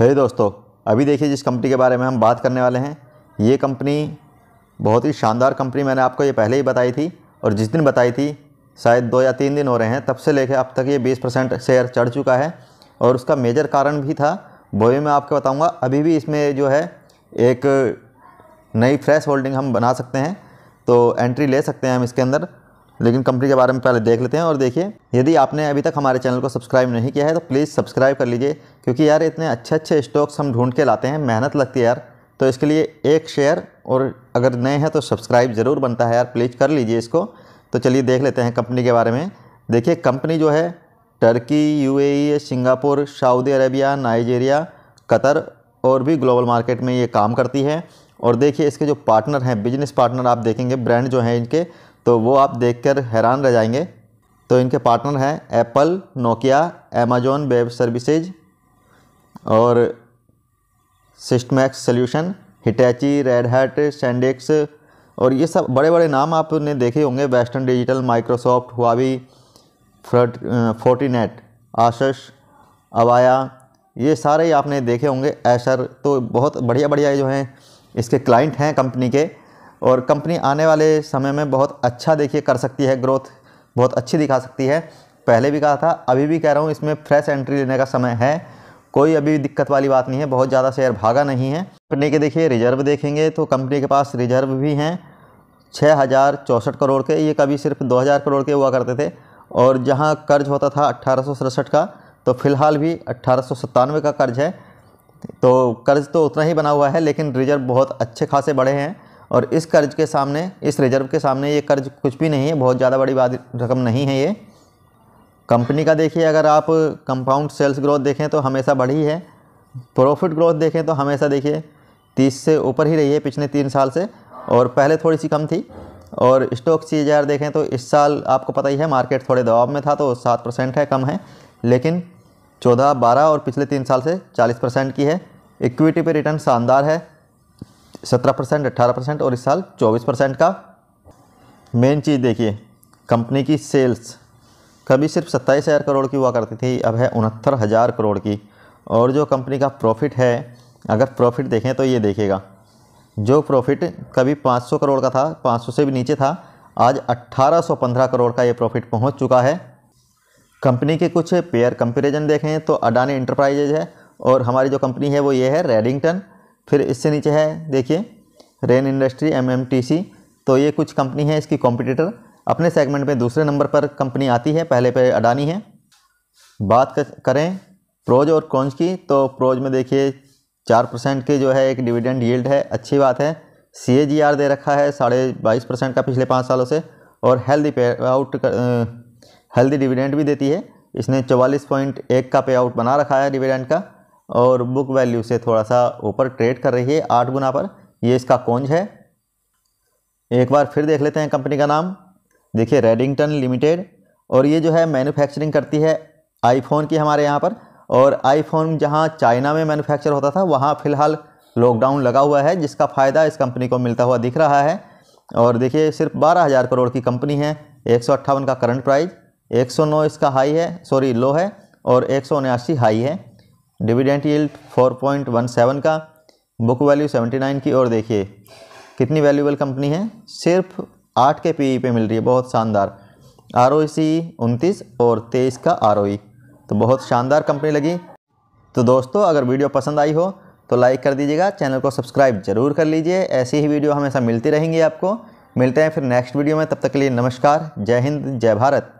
है hey दोस्तों अभी देखिए जिस कंपनी के बारे में हम बात करने वाले हैं ये कंपनी बहुत ही शानदार कंपनी मैंने आपको ये पहले ही बताई थी और जिस दिन बताई थी शायद दो या तीन दिन हो रहे हैं तब से लेकर अब तक ये बीस परसेंट शेयर चढ़ चुका है और उसका मेजर कारण भी था वो भी मैं आपको बताऊँगा अभी भी इसमें जो है एक नई फ्रेश होल्डिंग हम बना सकते हैं तो एंट्री ले सकते हैं हम इसके अंदर लेकिन कंपनी के बारे में पहले देख लेते हैं और देखिए यदि आपने अभी तक हमारे चैनल को सब्सक्राइब नहीं किया है तो प्लीज़ सब्सक्राइब कर लीजिए क्योंकि यार इतने अच्छे अच्छे स्टॉक्स हम ढूंढ के लाते हैं मेहनत लगती है यार तो इसके लिए एक शेयर और अगर नए हैं तो सब्सक्राइब ज़रूर बनता है यार प्लीज़ कर लीजिए इसको तो चलिए देख लेते हैं कंपनी के बारे में देखिए कंपनी जो है टर्की यू Singapore Saudi Arabia Nigeria Qatar और भी ग्लोबल मार्केट में ये काम करती है और देखिए इसके जो पार्टनर हैं बिजनेस पार्टनर आप देखेंगे ब्रांड जो हैं इनके तो वो आप देखकर हैरान रह जाएंगे तो इनके पार्टनर हैं Apple Nokia Amazon web services और Systimax solution Hitachi Red Hat SanDisk और ये सब बड़े बड़े नाम आपने देखे होंगे Western Digital Microsoft Huawei Fortinet Asus Avaya ये सारे आपने देखे होंगे एशर तो बहुत बढ़िया बढ़िया जो हैं इसके क्लाइंट हैं कंपनी के और कंपनी आने वाले समय में बहुत अच्छा देखिए कर सकती है ग्रोथ बहुत अच्छी दिखा सकती है पहले भी कहा था अभी भी कह रहा हूँ इसमें फ्रेश एंट्री लेने का समय है कोई अभी दिक्कत वाली बात नहीं है बहुत ज़्यादा शेयर भागा नहीं है कंपनी के देखिए रिजर्व देखेंगे तो कंपनी के पास रिजर्व भी हैं छः हज़ार चौंसठ करोड़ के ये कभी सिर्फ दो हज़ार करोड़ के हुआ करते थे और जहाँ कर्ज होता था अट्ठारह का तो फिलहाल भी अट्ठारह का कर्ज है तो कर्ज तो उतना ही बना हुआ है लेकिन रिजर्व बहुत अच्छे खासे बढ़े हैं और इस कर्ज के सामने इस रिजर्व के सामने ये कर्ज कुछ भी नहीं है बहुत ज़्यादा बड़ी बात रकम नहीं है ये कंपनी का देखिए अगर आप कंपाउंड सेल्स ग्रोथ देखें तो हमेशा बढ़ी है प्रॉफिट ग्रोथ देखें तो हमेशा देखिए तीस से ऊपर ही रही है पिछले तीन साल से और पहले थोड़ी सी कम थी और स्टॉक सी देखें तो इस साल आपको पता ही है मार्केट थोड़े दबाव में था तो सात परसेंट है कम है लेकिन चौदह बारह और पिछले तीन साल से चालीस परसेंट की है इक्विटी पे रिटर्न शानदार है सत्रह परसेंट अट्ठारह परसेंट और इस साल चौबीस परसेंट का मेन चीज़ देखिए कंपनी की सेल्स कभी सिर्फ सत्ताईस हज़ार करोड़ की हुआ करती थी अब है उनहत्तर हज़ार करोड़ की और जो कंपनी का प्रॉफिट है अगर प्रॉफिट देखें तो ये देखेगा जो प्रॉफिट कभी 500 करोड़ का था 500 से भी नीचे था आज 1815 करोड़ का ये प्रॉफिट पहुंच चुका है कंपनी के कुछ पेयर कंपेरिजन देखें तो अडानी इंटरप्राइजेज है और हमारी जो कंपनी है वो ये है रेडिंगटन फिर इससे नीचे है देखिए रेन इंडस्ट्री एमएमटीसी तो ये कुछ कंपनी है इसकी कॉम्पिटिटर अपने सेगमेंट में दूसरे नंबर पर कंपनी आती है पहले पर अडानी है बात करें प्रोज और कॉन्ज की तो प्रोज में देखिए चार परसेंट के जो है एक डिविडेंड यील्ड है अच्छी बात है सी दे रखा है साढ़े बाईस परसेंट का पिछले पाँच सालों से और हेल्दी पे आउट हेल्दी डिविडेंड भी देती है इसने चौवालीस पॉइंट एक का पे आउट बना रखा है डिविडेंड का और बुक वैल्यू से थोड़ा सा ऊपर ट्रेड कर रही है आठ गुना पर ये इसका कौनज है एक बार फिर देख लेते हैं कंपनी का नाम देखिए रेडिंगटन लिमिटेड और ये जो है मैन्युफैक्चरिंग करती है आईफोन की हमारे यहाँ पर और आईफोन जहाँ चाइना में मैन्युफैक्चर होता था वहाँ फ़िलहाल लॉकडाउन लगा हुआ है जिसका फ़ायदा इस कंपनी को मिलता हुआ दिख रहा है और देखिए सिर्फ बारह हज़ार करोड़ की कंपनी है एक का करंट प्राइज़ एक इसका हाई है सॉरी लो है और एक हाई है डिविडेंट यील्ड 4.17 का बुक वैल्यू 79 की और देखिए कितनी वैल्यूबल कंपनी है सिर्फ आठ के पी e पे मिल रही है बहुत शानदार आर ओ सी उनतीस और तेईस का आर e। तो बहुत शानदार कंपनी लगी तो दोस्तों अगर वीडियो पसंद आई हो तो लाइक कर दीजिएगा चैनल को सब्सक्राइब जरूर कर लीजिए ऐसी ही वीडियो हमेशा मिलती रहेंगी आपको मिलते हैं फिर नेक्स्ट वीडियो में तब तक के लिए नमस्कार जय हिंद जय भारत